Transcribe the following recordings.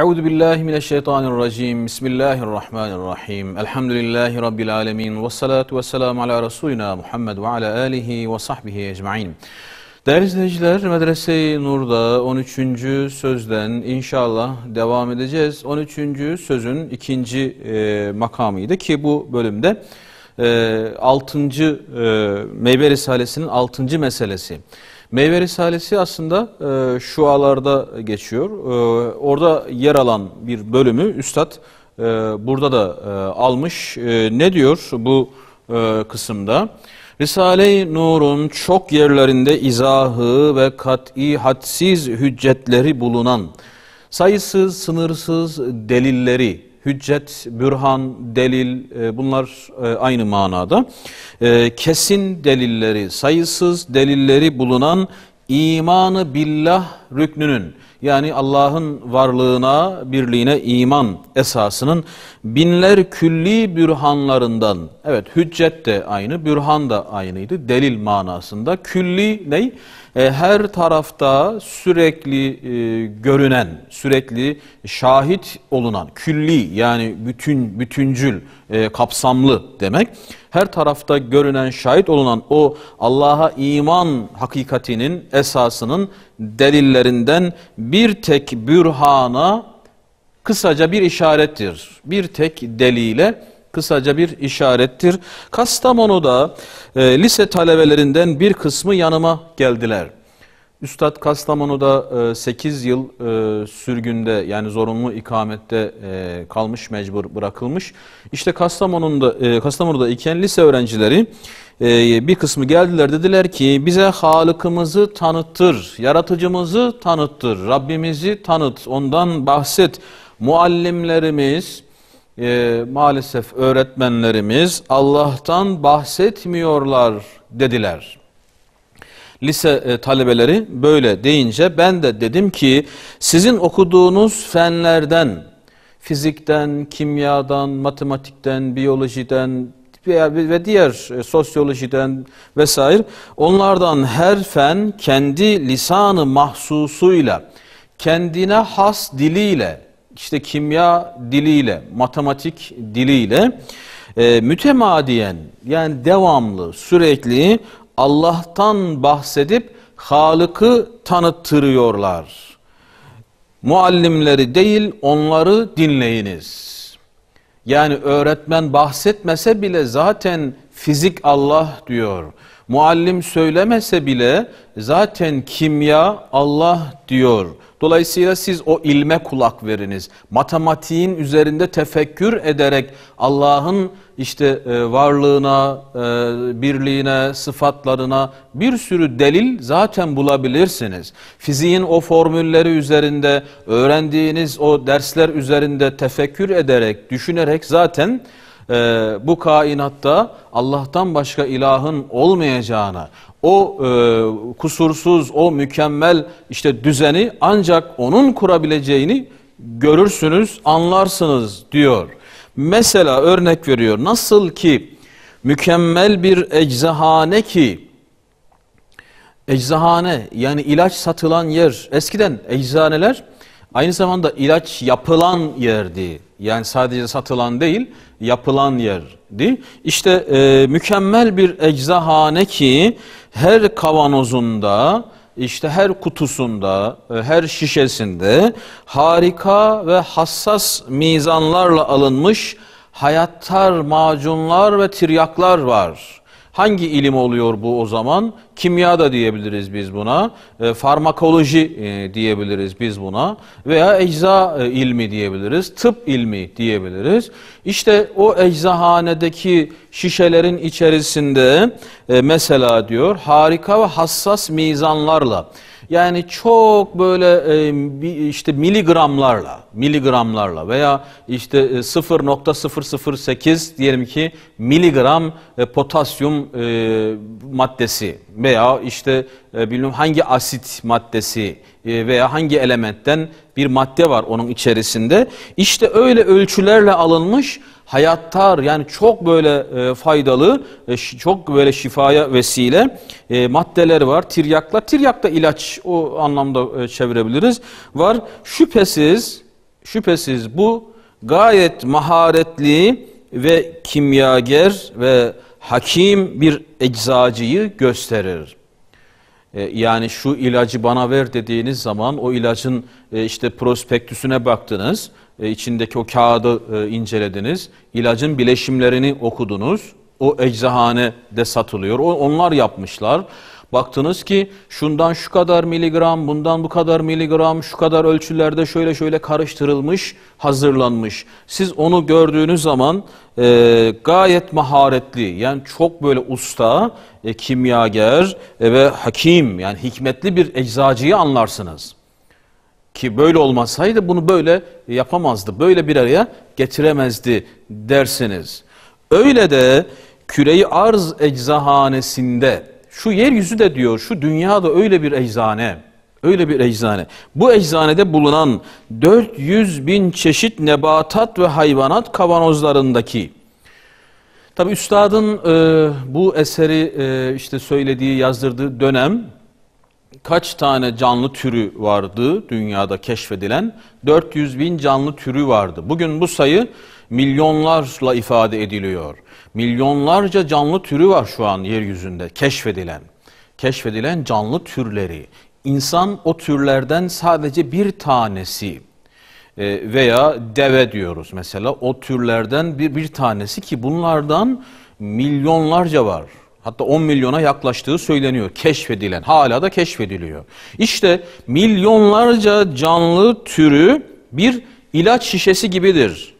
Euzu billahi mineşşeytanirracim. Bismillahirrahmanirrahim. Elhamdülillahi rabbil alamin ve salatu vesselam ala resulina Muhammed ve ala alihi ve sahbihi ecmaîn. Değerli izleyiciler, Medrese-i Nur'da 13. sözden inşallah devam edeceğiz. 13. sözün ikinci e, makamıydı ki bu bölümde e, 6. E, Meyve Risalesi'nin 6. meselesi. Meyve Risalesi aslında e, şualarda geçiyor. E, orada yer alan bir bölümü Üstad e, burada da e, almış. E, ne diyor bu e, kısımda? Risale-i Nur'un çok yerlerinde izahı ve kat'i hadsiz hüccetleri bulunan, sayısız sınırsız delilleri, hüccet, bürhan, delil e, bunlar e, aynı manada. E, kesin delilleri, sayısız delilleri bulunan imanı billah rüknünün yani Allah'ın varlığına, birliğine iman esasının binler külli bürhanlarından evet hüccet de aynı, bürhan da aynıydı delil manasında. Külli ne? E, her tarafta sürekli e, görünen, sürekli şahit olunan, külli yani bütün bütüncül, e, kapsamlı demek. Her tarafta görünen, şahit olunan o Allah'a iman hakikatinin esasının delillerinden bir tek bürhana kısaca bir işarettir. Bir tek delile kısaca bir işarettir. Kastamonu'da e, lise talebelerinden bir kısmı yanıma geldiler. Üstad Kastamonu'da 8 e, yıl e, sürgünde yani zorunlu ikamette e, kalmış, mecbur bırakılmış. İşte Kastamonu'da, Kastamonu'da iken lise öğrencileri bir kısmı geldiler dediler ki bize Halık'ımızı tanıttır, yaratıcımızı tanıttır, Rabbimizi tanıt, ondan bahset. Muallimlerimiz, maalesef öğretmenlerimiz Allah'tan bahsetmiyorlar dediler lise e, talebeleri böyle deyince ben de dedim ki sizin okuduğunuz fenlerden, fizikten, kimyadan, matematikten, biyolojiden veya ve diğer e, sosyolojiden vesaire onlardan her fen kendi lisanı mahsusuyla, kendine has diliyle, işte kimya diliyle, matematik diliyle, e, mütemadiyen yani devamlı sürekli Allah'tan bahsedip Halık'ı tanıttırıyorlar. Muallimleri değil onları dinleyiniz. Yani öğretmen bahsetmese bile zaten fizik Allah diyor. Muallim söylemese bile zaten kimya Allah diyor. Dolayısıyla siz o ilme kulak veriniz. Matematiğin üzerinde tefekkür ederek Allah'ın işte e, varlığına, e, birliğine, sıfatlarına bir sürü delil zaten bulabilirsiniz. Fiziğin o formülleri üzerinde, öğrendiğiniz o dersler üzerinde tefekkür ederek, düşünerek zaten e, bu kainatta Allah'tan başka ilahın olmayacağına, o e, kusursuz, o mükemmel işte düzeni ancak onun kurabileceğini görürsünüz, anlarsınız diyor. Mesela örnek veriyor. Nasıl ki mükemmel bir eczahane ki eczahane yani ilaç satılan yer eskiden eczaneler aynı zamanda ilaç yapılan yerdi. Yani sadece satılan değil, yapılan yerdi. İşte e, mükemmel bir eczahane ki her kavanozunda, işte her kutusunda, e, her şişesinde harika ve hassas mizanlarla alınmış hayattar, macunlar ve tiryaklar var. Hangi ilim oluyor bu o zaman? Kimya da diyebiliriz biz buna. E, farmakoloji e, diyebiliriz biz buna. Veya ecza e, ilmi diyebiliriz. Tıp ilmi diyebiliriz. İşte o eczahanedeki şişelerin içerisinde e, mesela diyor harika ve hassas mizanlarla yani çok böyle e, işte miligramlarla, miligramlarla veya işte 0.008 e, diyelim ki miligram e, potasyum maddesi veya işte e, bilmem hangi asit maddesi veya hangi elementten bir madde var onun içerisinde. İşte öyle ölçülerle alınmış hayattar yani çok böyle e, faydalı, e, çok böyle şifaya vesile e, maddeler var. Tiryaklar, tiryak da ilaç o anlamda e, çevirebiliriz. Var şüphesiz, şüphesiz bu gayet maharetli ve kimyager ve hakim bir eczacıyı gösterir. E, yani şu ilacı bana ver dediğiniz zaman o ilacın e, işte prospektüsüne baktınız, e, içindeki o kağıdı incelediniz, ilacın bileşimlerini okudunuz, o eczahane de satılıyor, onlar yapmışlar. Baktınız ki şundan şu kadar miligram, bundan bu kadar miligram, şu kadar ölçülerde şöyle şöyle karıştırılmış, hazırlanmış. Siz onu gördüğünüz zaman e, gayet maharetli yani çok böyle usta, e, kimyager e, ve hakim yani hikmetli bir eczacıyı anlarsınız. Ki böyle olmasaydı bunu böyle yapamazdı, böyle bir araya getiremezdi dersiniz. Öyle de küreyi arz eczahanesinde şu yeryüzü de diyor, şu dünya da öyle bir eczane, öyle bir eczane. Bu eczanede bulunan 400 bin çeşit nebatat ve hayvanat kavanozlarındaki, tabi üstadın e, bu eseri e, işte söylediği, yazdırdığı dönem kaç tane canlı türü vardı dünyada keşfedilen? 400 bin canlı türü vardı. Bugün bu sayı milyonlarla ifade ediliyor. Milyonlarca canlı türü var şu an yeryüzünde keşfedilen. Keşfedilen canlı türleri. İnsan o türlerden sadece bir tanesi e, veya deve diyoruz mesela o türlerden bir, bir tanesi ki bunlardan milyonlarca var. Hatta 10 milyona yaklaştığı söyleniyor. Keşfedilen. Hala da keşfediliyor. İşte milyonlarca canlı türü bir ilaç şişesi gibidir.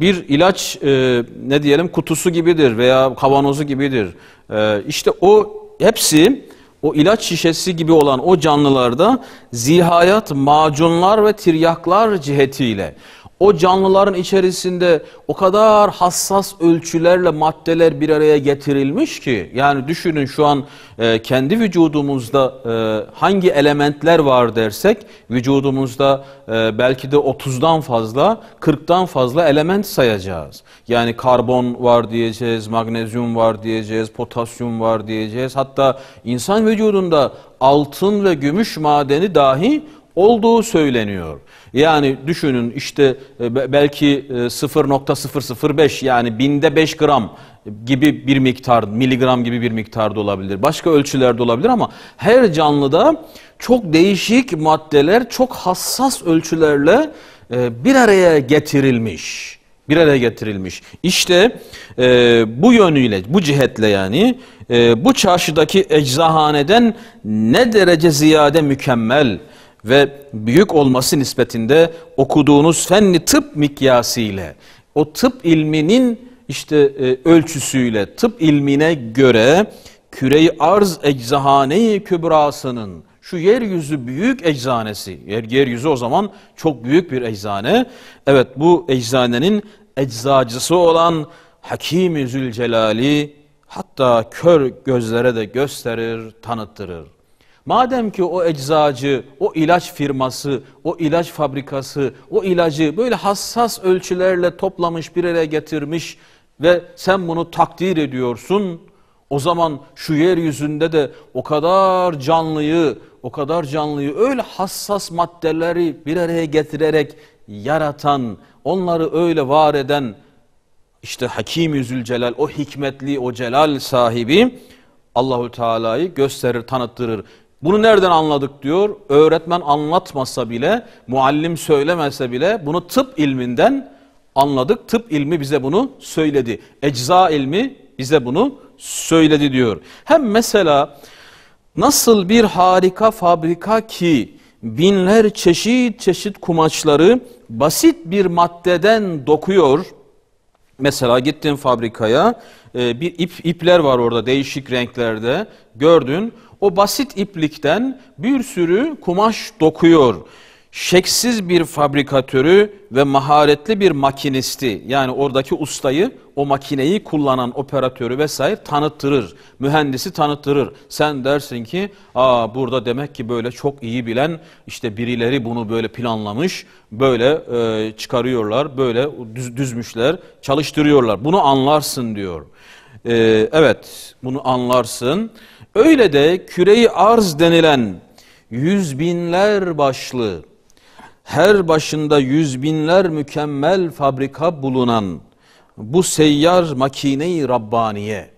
Bir ilaç e, ne diyelim kutusu gibidir veya kavanozu gibidir. E, işte o hepsi o ilaç şişesi gibi olan o canlılarda zihayat, macunlar ve tiryaklar cihetiyle o canlıların içerisinde o kadar hassas ölçülerle maddeler bir araya getirilmiş ki yani düşünün şu an e, kendi vücudumuzda e, hangi elementler var dersek vücudumuzda e, belki de 30'dan fazla 40'tan fazla element sayacağız. Yani karbon var diyeceğiz, magnezyum var diyeceğiz, potasyum var diyeceğiz. Hatta insan vücudunda altın ve gümüş madeni dahi olduğu söyleniyor. Yani düşünün işte e, belki 0.005 e, yani binde 5 gram gibi bir miktar, miligram gibi bir miktarda olabilir. Başka ölçüler de olabilir ama her canlıda çok değişik maddeler çok hassas ölçülerle e, bir araya getirilmiş. Bir araya getirilmiş. İşte e, bu yönüyle, bu cihetle yani e, bu çarşıdaki eczahaneden ne derece ziyade mükemmel, ve büyük olması nispetinde okuduğunuz fenni tıp mikyası ile o tıp ilminin işte e, ölçüsüyle tıp ilmine göre küreyi arz eczahane-i kübrasının şu yeryüzü büyük eczanesi, yer, yeryüzü o zaman çok büyük bir eczane. Evet bu eczanenin eczacısı olan Hakimi Zülcelali hatta kör gözlere de gösterir, tanıttırır. Madem ki o eczacı, o ilaç firması, o ilaç fabrikası, o ilacı böyle hassas ölçülerle toplamış bir araya getirmiş ve sen bunu takdir ediyorsun. O zaman şu yeryüzünde de o kadar canlıyı, o kadar canlıyı öyle hassas maddeleri bir araya getirerek yaratan, onları öyle var eden işte Hakim-i o hikmetli, o celal sahibi Allahu Teala'yı gösterir, tanıttırır. Bunu nereden anladık diyor? Öğretmen anlatmasa bile, muallim söylemese bile bunu tıp ilminden anladık. Tıp ilmi bize bunu söyledi. Ecza ilmi bize bunu söyledi diyor. Hem mesela nasıl bir harika fabrika ki binler çeşit çeşit kumaşları basit bir maddeden dokuyor. Mesela gittin fabrikaya e, bir ip, ipler var orada değişik renklerde gördün o basit iplikten bir sürü kumaş dokuyor. Şeksiz bir fabrikatörü ve maharetli bir makinisti yani oradaki ustayı o makineyi kullanan operatörü vesaire tanıttırır. Mühendisi tanıttırır. Sen dersin ki aa burada demek ki böyle çok iyi bilen işte birileri bunu böyle planlamış, böyle e, çıkarıyorlar, böyle düz, düzmüşler, çalıştırıyorlar. Bunu anlarsın diyor. E, evet bunu anlarsın. Öyle de küreyi arz denilen yüz binler başlı, her başında yüz binler mükemmel fabrika bulunan bu seyyar makine-i Rabbaniye,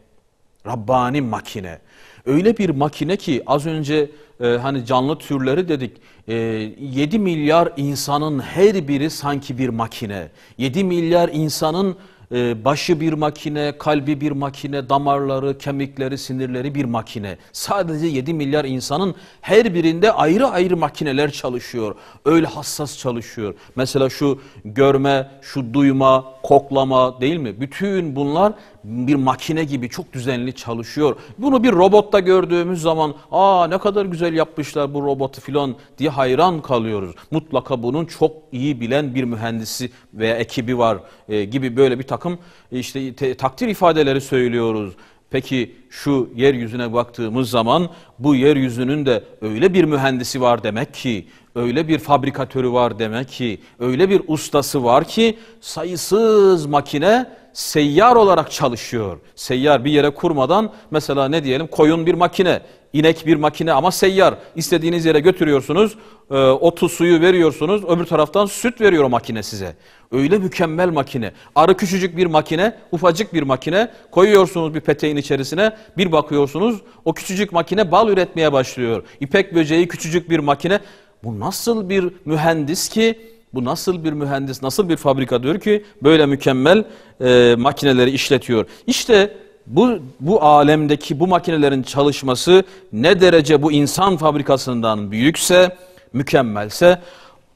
Rabbani makine, öyle bir makine ki az önce e, hani canlı türleri dedik e, 7 milyar insanın her biri sanki bir makine 7 milyar insanın ee, başı bir makine, kalbi bir makine, damarları, kemikleri, sinirleri bir makine. Sadece 7 milyar insanın her birinde ayrı ayrı makineler çalışıyor. Öyle hassas çalışıyor. Mesela şu görme, şu duyma, koklama değil mi? Bütün bunlar bir makine gibi çok düzenli çalışıyor. Bunu bir robotta gördüğümüz zaman aa ne kadar güzel yapmışlar bu robotu filan diye hayran kalıyoruz. Mutlaka bunun çok iyi bilen bir mühendisi veya ekibi var e, gibi böyle bir takım e, işte te, takdir ifadeleri söylüyoruz. Peki şu yeryüzüne baktığımız zaman bu yeryüzünün de öyle bir mühendisi var demek ki, öyle bir fabrikatörü var demek ki, öyle bir ustası var ki sayısız makine seyyar olarak çalışıyor. Seyyar bir yere kurmadan mesela ne diyelim koyun bir makine, inek bir makine ama seyyar. İstediğiniz yere götürüyorsunuz, e, otu suyu veriyorsunuz, öbür taraftan süt veriyor o makine size. Öyle mükemmel makine. Arı küçücük bir makine, ufacık bir makine koyuyorsunuz bir peteğin içerisine bir bakıyorsunuz o küçücük makine bal üretmeye başlıyor. İpek böceği küçücük bir makine. Bu nasıl bir mühendis ki bu nasıl bir mühendis, nasıl bir fabrika diyor ki böyle mükemmel e, makineleri işletiyor. İşte bu, bu alemdeki bu makinelerin çalışması ne derece bu insan fabrikasından büyükse, mükemmelse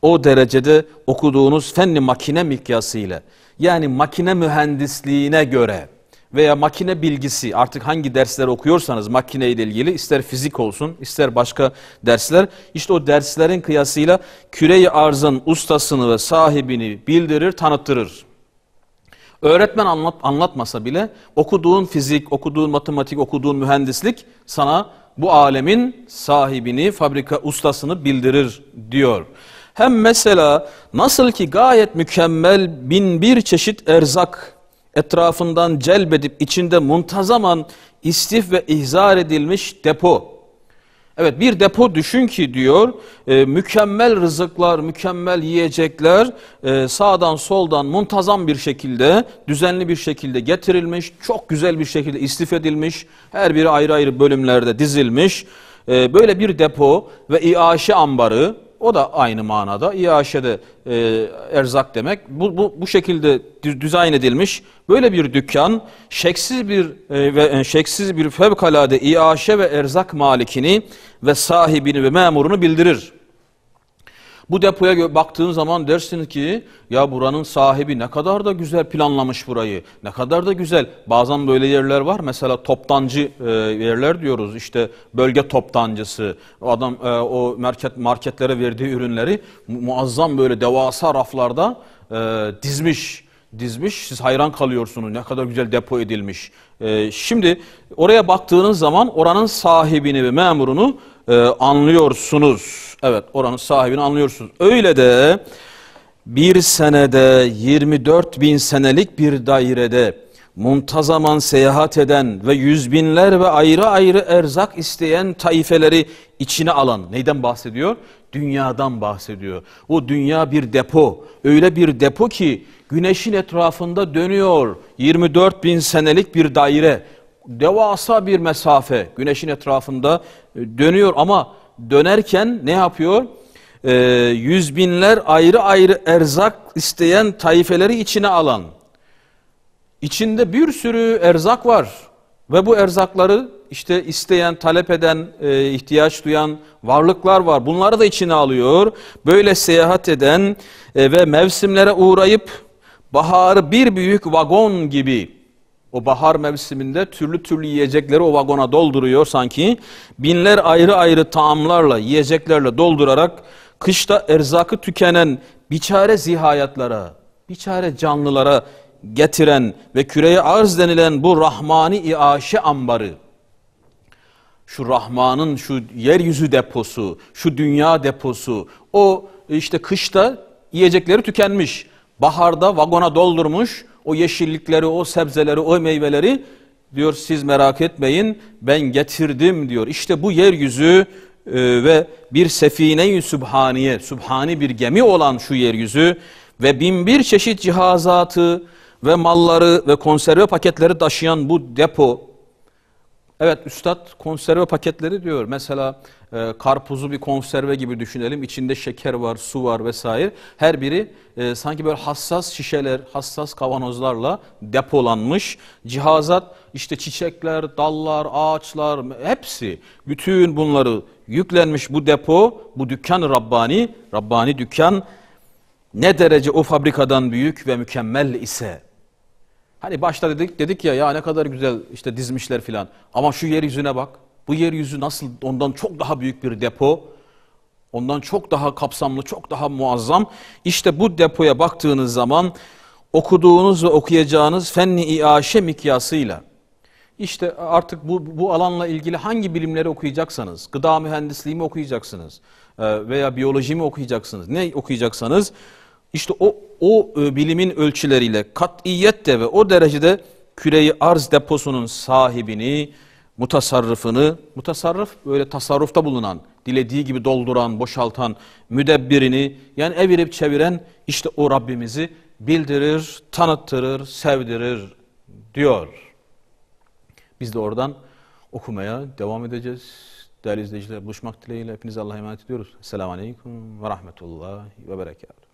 o derecede okuduğunuz fenli makine mikyası ile yani makine mühendisliğine göre veya makine bilgisi artık hangi dersleri okuyorsanız makine ile ilgili ister fizik olsun ister başka dersler işte o derslerin kıyasıyla küreyi arzın ustasını ve sahibini bildirir tanıttırır. Öğretmen anlat, anlatmasa bile okuduğun fizik, okuduğun matematik, okuduğun mühendislik sana bu alemin sahibini, fabrika ustasını bildirir diyor. Hem mesela nasıl ki gayet mükemmel bin bir çeşit erzak etrafından celbedip içinde muntazaman istif ve ihzar edilmiş depo. Evet bir depo düşün ki diyor e, mükemmel rızıklar, mükemmel yiyecekler e, sağdan soldan muntazam bir şekilde, düzenli bir şekilde getirilmiş, çok güzel bir şekilde istif edilmiş, her biri ayrı ayrı bölümlerde dizilmiş. E, böyle bir depo ve iaşe ambarı o da aynı manada iaşede e, erzak demek. Bu, bu, bu şekilde dizayn edilmiş böyle bir dükkan şeksiz bir e, ve e, şeksiz bir fevkalade iaşe ve erzak malikini ve sahibini ve memurunu bildirir. Bu depoya baktığın zaman dersin ki ya buranın sahibi ne kadar da güzel planlamış burayı. Ne kadar da güzel. Bazen böyle yerler var. Mesela toptancı e, yerler diyoruz. İşte bölge toptancısı. O adam e, o market marketlere verdiği ürünleri muazzam böyle devasa raflarda e, dizmiş dizmiş. Siz hayran kalıyorsunuz ne kadar güzel depo edilmiş. E, şimdi oraya baktığınız zaman oranın sahibini ve memurunu e, anlıyorsunuz. Evet oranın sahibini anlıyorsunuz. Öyle de bir senede 24 bin senelik bir dairede muntazaman seyahat eden ve yüz binler ve ayrı ayrı erzak isteyen taifeleri içine alan neyden bahsediyor? Dünyadan bahsediyor. O dünya bir depo. Öyle bir depo ki güneşin etrafında dönüyor. 24 bin senelik bir daire devasa bir mesafe güneşin etrafında e, dönüyor ama dönerken ne yapıyor? Ee, yüz binler ayrı ayrı erzak isteyen taifeleri içine alan, içinde bir sürü erzak var ve bu erzakları işte isteyen, talep eden, e, ihtiyaç duyan varlıklar var. Bunları da içine alıyor. Böyle seyahat eden e, ve mevsimlere uğrayıp baharı bir büyük vagon gibi o bahar mevsiminde türlü türlü yiyecekleri o vagona dolduruyor sanki. Binler ayrı ayrı taamlarla, yiyeceklerle doldurarak kışta erzakı tükenen biçare zihayatlara, biçare canlılara getiren ve küreye arz denilen bu Rahmani iaşe ambarı, şu Rahman'ın şu yeryüzü deposu, şu dünya deposu, o işte kışta yiyecekleri tükenmiş, baharda vagona doldurmuş, o yeşillikleri, o sebzeleri, o meyveleri diyor siz merak etmeyin ben getirdim diyor. İşte bu yeryüzü e, ve bir sefine-i sübhaniye, sübhani bir gemi olan şu yeryüzü ve bin bir çeşit cihazatı ve malları ve konserve paketleri taşıyan bu depo Evet üstad konserve paketleri diyor. Mesela e, karpuzu bir konserve gibi düşünelim. İçinde şeker var, su var vesaire. Her biri e, sanki böyle hassas şişeler, hassas kavanozlarla depolanmış. Cihazat işte çiçekler, dallar, ağaçlar hepsi bütün bunları yüklenmiş bu depo, bu dükkan Rabbani, Rabbani dükkan ne derece o fabrikadan büyük ve mükemmel ise Hani başta dedik dedik ya ya ne kadar güzel işte dizmişler filan. Ama şu yeryüzüne bak. Bu yeryüzü nasıl ondan çok daha büyük bir depo. Ondan çok daha kapsamlı, çok daha muazzam. İşte bu depoya baktığınız zaman okuduğunuz ve okuyacağınız fenni iaşe mikyasıyla işte artık bu, bu alanla ilgili hangi bilimleri okuyacaksanız, gıda mühendisliği mi okuyacaksınız e, veya biyoloji mi okuyacaksınız, ne okuyacaksanız işte o, o e, bilimin ölçüleriyle katiyette ve o derecede küreyi arz deposunun sahibini, mutasarrıfını, mutasarrıf böyle tasarrufta bulunan, dilediği gibi dolduran, boşaltan, müdebbirini yani evirip çeviren işte o Rabbimizi bildirir, tanıttırır, sevdirir diyor. Biz de oradan okumaya devam edeceğiz. Değerli izleyiciler buluşmak dileğiyle hepinize Allah'a emanet ediyoruz. Selamun Aleyküm ve Rahmetullah ve Berekatuhu.